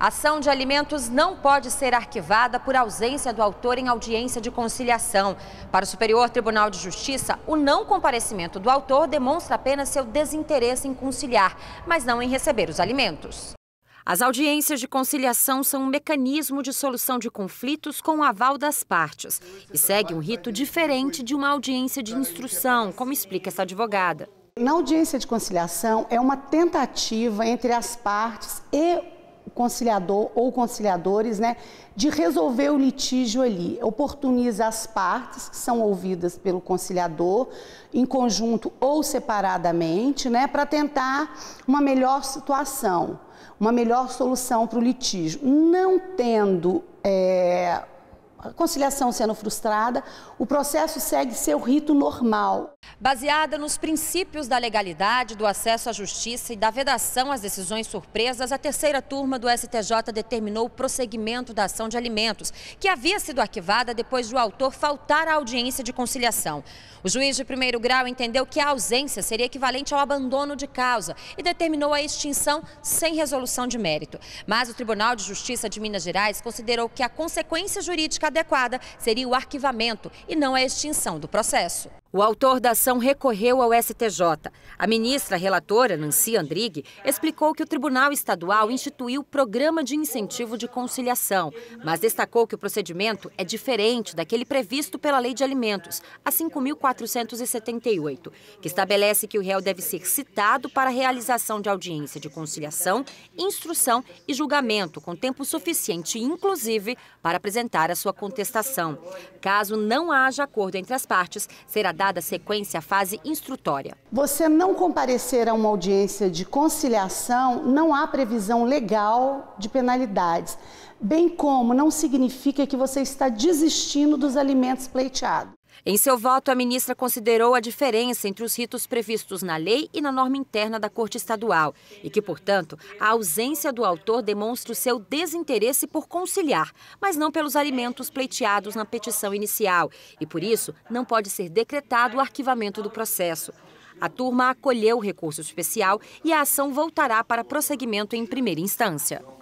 A ação de alimentos não pode ser arquivada por ausência do autor em audiência de conciliação. Para o Superior Tribunal de Justiça, o não comparecimento do autor demonstra apenas seu desinteresse em conciliar, mas não em receber os alimentos. As audiências de conciliação são um mecanismo de solução de conflitos com o aval das partes e segue um rito diferente de uma audiência de instrução, como explica essa advogada. Na audiência de conciliação é uma tentativa entre as partes e conciliador ou conciliadores, né, de resolver o litígio ali. Oportuniza as partes que são ouvidas pelo conciliador, em conjunto ou separadamente, né, para tentar uma melhor situação, uma melhor solução para o litígio. Não tendo é, a conciliação sendo frustrada, o processo segue seu rito normal. Baseada nos princípios da legalidade, do acesso à justiça e da vedação às decisões surpresas, a terceira turma do STJ determinou o prosseguimento da ação de alimentos, que havia sido arquivada depois do autor faltar à audiência de conciliação. O juiz de primeiro grau entendeu que a ausência seria equivalente ao abandono de causa e determinou a extinção sem resolução de mérito. Mas o Tribunal de Justiça de Minas Gerais considerou que a consequência jurídica adequada seria o arquivamento e não a extinção do processo. O autor da ação recorreu ao STJ. A ministra relatora, Nancy Andrighi, explicou que o Tribunal Estadual instituiu programa de incentivo de conciliação, mas destacou que o procedimento é diferente daquele previsto pela Lei de Alimentos, a 5.478, que estabelece que o réu deve ser citado para a realização de audiência de conciliação, instrução e julgamento, com tempo suficiente, inclusive, para apresentar a sua contestação. Caso não haja acordo entre as partes, será dada sequência à fase instrutória. Você não comparecer a uma audiência de conciliação, não há previsão legal de penalidades, bem como não significa que você está desistindo dos alimentos pleiteados. Em seu voto, a ministra considerou a diferença entre os ritos previstos na lei e na norma interna da Corte Estadual e que, portanto, a ausência do autor demonstra o seu desinteresse por conciliar, mas não pelos alimentos pleiteados na petição inicial e, por isso, não pode ser decretado o arquivamento do processo. A turma acolheu o recurso especial e a ação voltará para prosseguimento em primeira instância.